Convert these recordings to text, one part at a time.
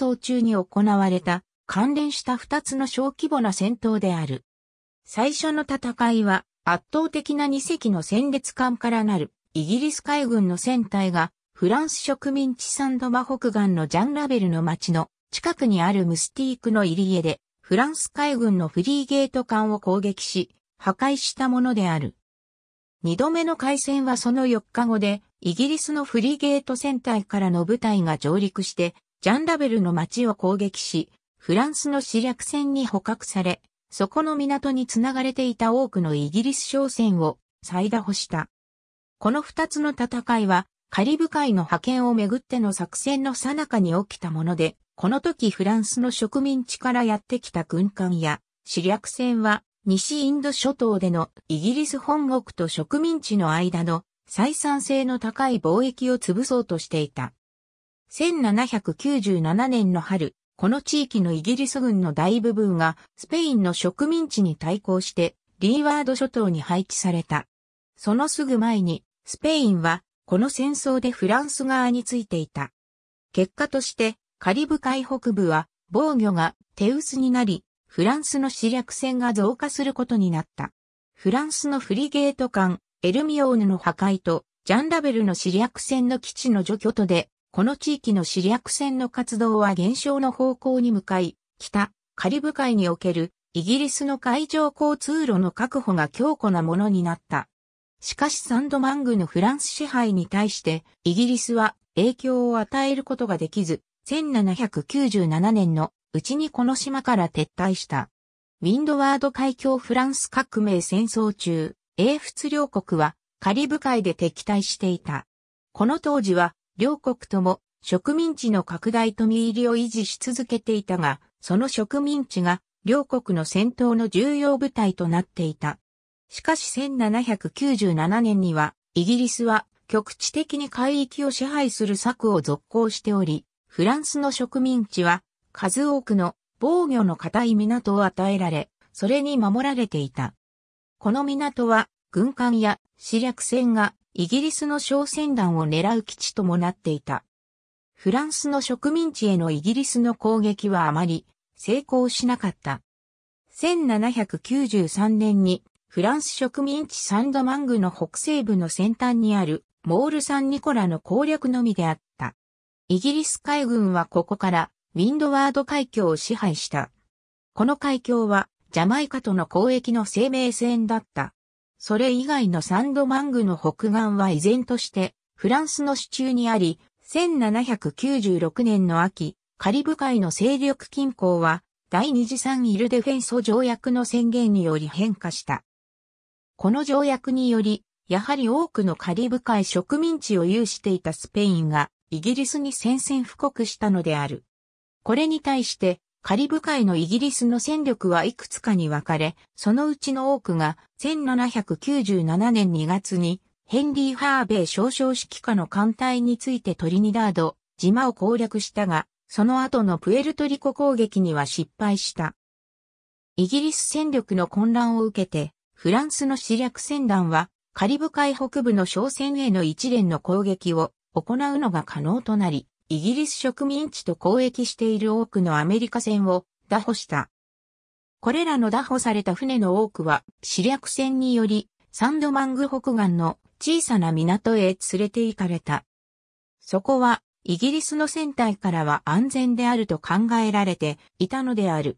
闘中に行われた関連した2つの小規模な戦闘である。最初の戦いは圧倒的な2隻の戦列艦からなるイギリス海軍の戦隊がフランス植民地サンドマ北岸のジャンラベルの町の近くにあるムスティークの入り江でフランス海軍のフリーゲート艦を攻撃し破壊したものである。二度目の海戦はその4日後でイギリスのフリーゲート戦隊からの部隊が上陸してジャンラベルの町を攻撃し、フランスの死略船に捕獲され、そこの港に繋がれていた多くのイギリス商船を再打捕した。この二つの戦いは、カリブ海の覇権をめぐっての作戦の最中に起きたもので、この時フランスの植民地からやってきた軍艦や、死略船は、西インド諸島でのイギリス本国と植民地の間の採算性の高い貿易を潰そうとしていた。1797年の春、この地域のイギリス軍の大部分がスペインの植民地に対抗してリーワード諸島に配置された。そのすぐ前にスペインはこの戦争でフランス側についていた。結果としてカリブ海北部は防御が手薄になり、フランスの死略戦が増加することになった。フランスのフリゲート艦エルミオーヌの破壊とジャンラベルの死略戦の基地の除去とでこの地域の市略船の活動は減少の方向に向かい、北、カリブ海におけるイギリスの海上交通路の確保が強固なものになった。しかしサンドマングのフランス支配に対してイギリスは影響を与えることができず、1797年のうちにこの島から撤退した。ウィンドワード海峡フランス革命戦争中、英仏両国はカリブ海で敵対していた。この当時は両国とも植民地の拡大と見入りを維持し続けていたが、その植民地が両国の戦闘の重要部隊となっていた。しかし1797年には、イギリスは局地的に海域を支配する策を続行しており、フランスの植民地は数多くの防御の固い港を与えられ、それに守られていた。この港は軍艦や死略船がイギリスの商船団を狙う基地ともなっていた。フランスの植民地へのイギリスの攻撃はあまり成功しなかった。1793年にフランス植民地サンドマングの北西部の先端にあるモール・サン・ニコラの攻略のみであった。イギリス海軍はここからウィンドワード海峡を支配した。この海峡はジャマイカとの交易の生命線だった。それ以外のサンドマングの北岸は依然としてフランスの支柱にあり、1796年の秋、カリブ海の勢力均衡は第二次産イルデフェンソ条約の宣言により変化した。この条約により、やはり多くのカリブ海植民地を有していたスペインがイギリスに宣戦布告したのである。これに対してカリブ海のイギリスの戦力はいくつかに分かれ、そのうちの多くが1797年2月にヘンリー・ハーベイ少将指揮下の艦隊についてトリニダード、島を攻略したが、その後のプエルトリコ攻撃には失敗した。イギリス戦力の混乱を受けて、フランスの死略戦団は、カリブ海北部の商船への一連の攻撃を行うのが可能となり、イギリス植民地と交易している多くのアメリカ船を拿捕した。これらの拿捕された船の多くは、死略船により、サンドマング北岸の小さな港へ連れて行かれた。そこは、イギリスの船体からは安全であると考えられていたのである。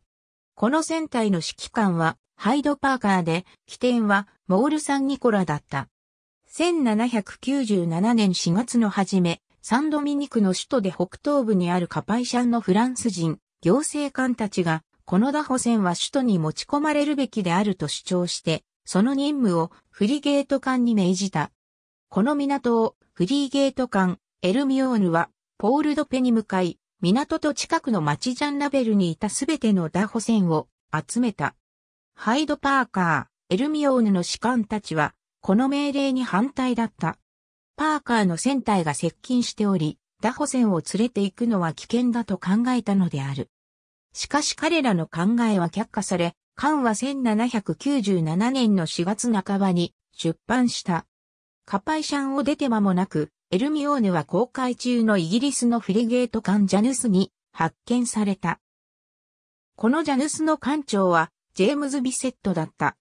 この船体の指揮官は、ハイド・パーカーで、起点は、モール・サン・ニコラだった。1797年4月の初め、サンドミニクの首都で北東部にあるカパイシャンのフランス人、行政官たちが、このダホ船は首都に持ち込まれるべきであると主張して、その任務をフリゲート艦に命じた。この港をフリーゲート艦エルミオーヌはポールドペに向かい、港と近くの町ジャンラベルにいたすべてのダホ船を集めた。ハイド・パーカー、エルミオーヌの士官たちは、この命令に反対だった。パーカーの船体が接近しており、ダホ船を連れて行くのは危険だと考えたのである。しかし彼らの考えは却下され、カンは1797年の4月半ばに出版した。カパイシャンを出て間もなく、エルミオーヌは航海中のイギリスのフリゲート艦ジャヌスに発見された。このジャヌスの艦長はジェームズ・ビセットだった。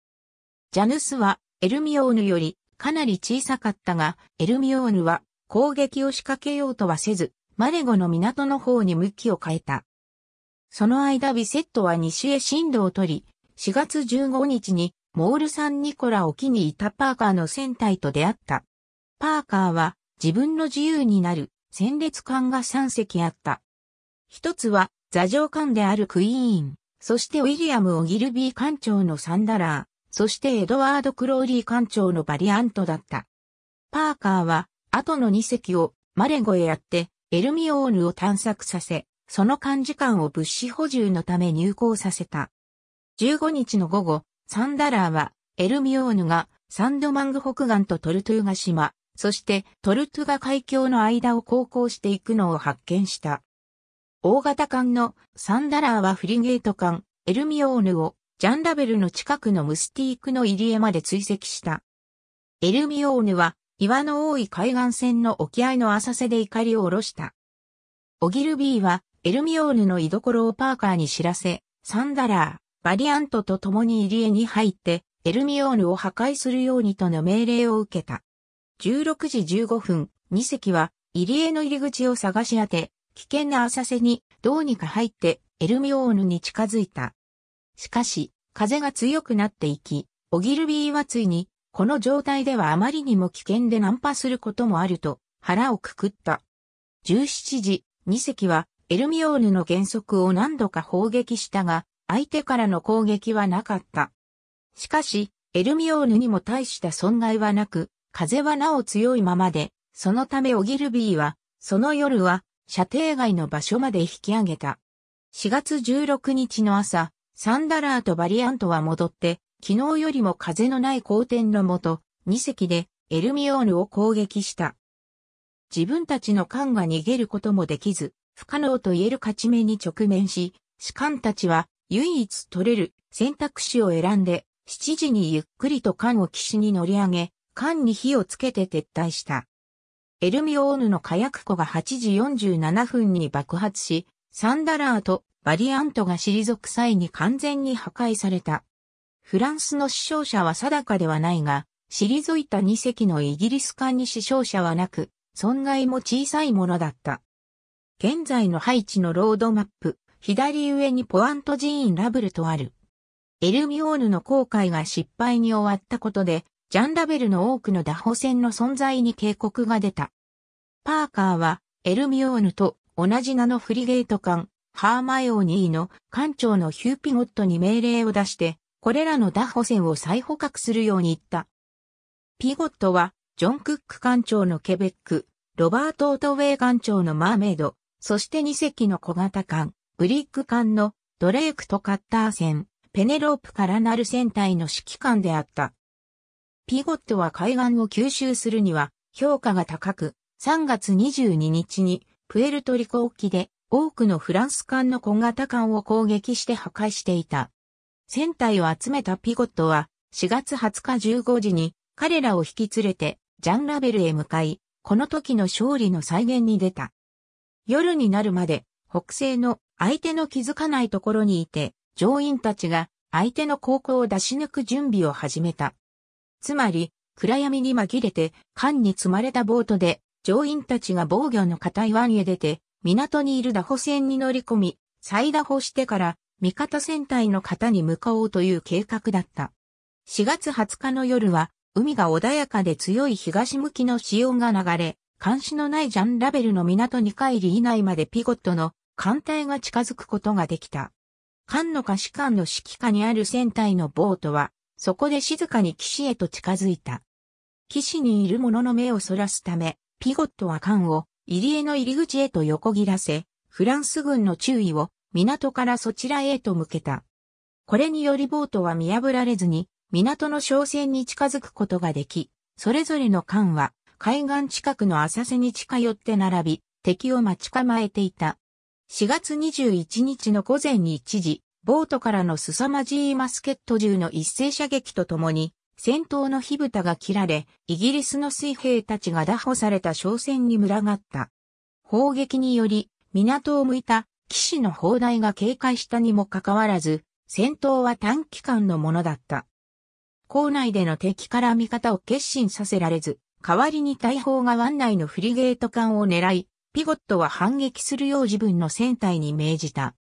ジャヌスはエルミオーヌよりかなり小さかったが、エルミオーヌは攻撃を仕掛けようとはせず、マレゴの港の方に向きを変えた。その間ビセットは西へ進路を取り、4月15日にモール・サン・ニコラ沖にいたパーカーの船体と出会った。パーカーは自分の自由になる戦列艦が3隻あった。一つは座上艦であるクイーン、そしてウィリアム・オギルビー艦長のサンダラー、そしてエドワード・クローリー艦長のバリアントだった。パーカーは、後の2隻をマレゴへやって、エルミオーヌを探索させ、その艦時間を物資補充のため入港させた。15日の午後、サンダラーは、エルミオーヌがサンドマング北岸とトルトゥーガ島、そしてトルトゥガ海峡の間を航行していくのを発見した。大型艦のサンダラーはフリゲート艦エルミオーヌをジャンラベルの近くのムスティークの入り江まで追跡した。エルミオーヌは岩の多い海岸線の沖合の浅瀬で怒りを下ろした。オギルビーはエルミオーヌの居所をパーカーに知らせ、サンダラー、バリアントと共に入り江に入って、エルミオーヌを破壊するようにとの命令を受けた。16時15分、2隻は入り江の入り口を探し当て、危険な浅瀬にどうにか入ってエルミオーヌに近づいた。しかし、風が強くなっていき、オギルビーはついに、この状態ではあまりにも危険でナンパすることもあると、腹をくくった。17時、2隻は、エルミオーヌの原則を何度か砲撃したが、相手からの攻撃はなかった。しかし、エルミオーヌにも大した損害はなく、風はなお強いままで、そのためオギルビーは、その夜は、射程外の場所まで引き上げた。4月16日の朝、サンダラーとバリアントは戻って、昨日よりも風のない好天のもと、2隻でエルミオーヌを攻撃した。自分たちの艦が逃げることもできず、不可能と言える勝ち目に直面し、士官たちは唯一取れる選択肢を選んで、7時にゆっくりと艦を岸に乗り上げ、艦に火をつけて撤退した。エルミオーヌの火薬庫が8時47分に爆発し、サンダラーとバリアントが退く際に完全に破壊された。フランスの死傷者は定かではないが、退いた2隻のイギリス艦に死傷者はなく、損害も小さいものだった。現在のハイチのロードマップ、左上にポアント寺院ラブルとある。エルミオーヌの航海が失敗に終わったことで、ジャンラベルの多くの打ホ船の存在に警告が出た。パーカーは、エルミオーヌと同じ名のフリゲート艦、ハーマイオニーの艦長のヒューピゴットに命令を出して、これらの打歩船を再捕獲するように言った。ピゴットは、ジョン・クック艦長のケベック、ロバート・オートウェイ艦長のマーメイド、そして2隻の小型艦、ブリック艦のドレークとカッター船、ペネロープからなる船体の指揮官であった。ピゴットは海岸を吸収するには評価が高く、3月22日にプエルトリコ沖で多くのフランス艦の小型艦を攻撃して破壊していた。船体を集めたピゴットは4月20日15時に彼らを引き連れてジャンラベルへ向かい、この時の勝利の再現に出た。夜になるまで北西の相手の気づかないところにいて、乗員たちが相手の航行を出し抜く準備を始めた。つまり、暗闇に紛れて、艦に積まれたボートで、乗員たちが防御の固い湾へ出て、港にいるダホ船に乗り込み、再打歩してから、味方船体の方に向かおうという計画だった。4月20日の夜は、海が穏やかで強い東向きの潮が流れ、監視のないジャンラベルの港に帰り以内までピゴットの艦隊が近づくことができた。艦の可視艦の指揮下にある船体のボートは、そこで静かに岸へと近づいた。岸にいる者の目をそらすため、ピゴットは艦を入江の入り口へと横切らせ、フランス軍の注意を港からそちらへと向けた。これによりボートは見破られずに、港の商船に近づくことができ、それぞれの艦は海岸近くの浅瀬に近寄って並び、敵を待ち構えていた。4月21日の午前に1時、ボートからの凄まじいマスケット銃の一斉射撃とともに、戦闘の火蓋が切られ、イギリスの水兵たちが打破された商船に群がった。砲撃により、港を向いた騎士の砲台が警戒したにもかかわらず、戦闘は短期間のものだった。港内での敵から味方を決心させられず、代わりに大砲が湾内のフリゲート艦を狙い、ピゴットは反撃するよう自分の船体に命じた。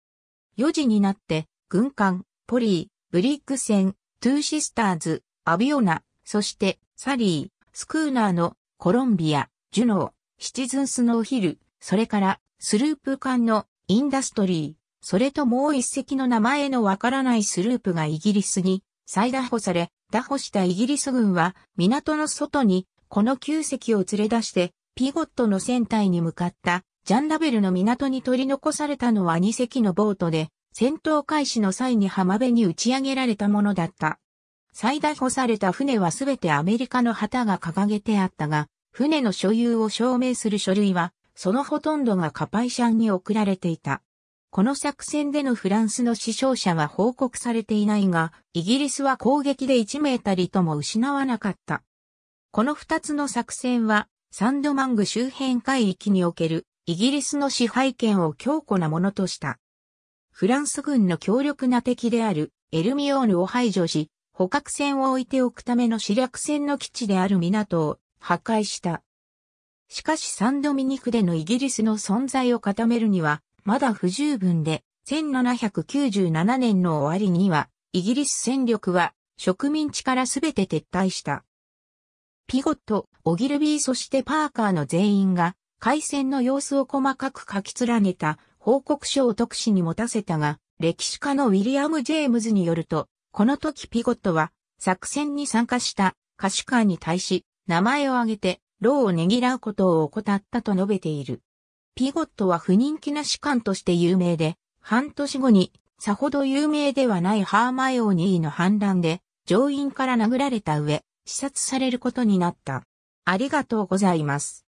4時になって、軍艦、ポリー、ブリック船、トゥーシスターズ、アビオナ、そしてサリー、スクーナーのコロンビア、ジュノー、シチズンスノーヒル、それからスループ艦のインダストリー、それともう一隻の名前のわからないスループがイギリスに再打歩され、打歩したイギリス軍は港の外にこの9隻を連れ出してピゴットの船体に向かったジャンラベルの港に取り残されたのは2隻のボートで戦闘開始の際に浜辺に打ち上げられたものだった。再逮捕された船はすべてアメリカの旗が掲げてあったが、船の所有を証明する書類は、そのほとんどがカパイシャンに送られていた。この作戦でのフランスの死傷者は報告されていないが、イギリスは攻撃で1名たりとも失わなかった。この2つの作戦は、サンドマング周辺海域におけるイギリスの支配権を強固なものとした。フランス軍の強力な敵であるエルミオールを排除し、捕獲船を置いておくための死略船の基地である港を破壊した。しかしサンドミニクでのイギリスの存在を固めるには、まだ不十分で、1797年の終わりには、イギリス戦力は植民地からすべて撤退した。ピゴット、オギルビーそしてパーカーの全員が、海戦の様子を細かく書き連ねた報告書を特使に持たせたが、歴史家のウィリアム・ジェームズによると、この時ピゴットは作戦に参加した歌手官に対し名前を挙げて労をねぎらうことを怠ったと述べている。ピゴットは不人気な士官として有名で、半年後にさほど有名ではないハーマイオニーの反乱で上院から殴られた上、視察されることになった。ありがとうございます。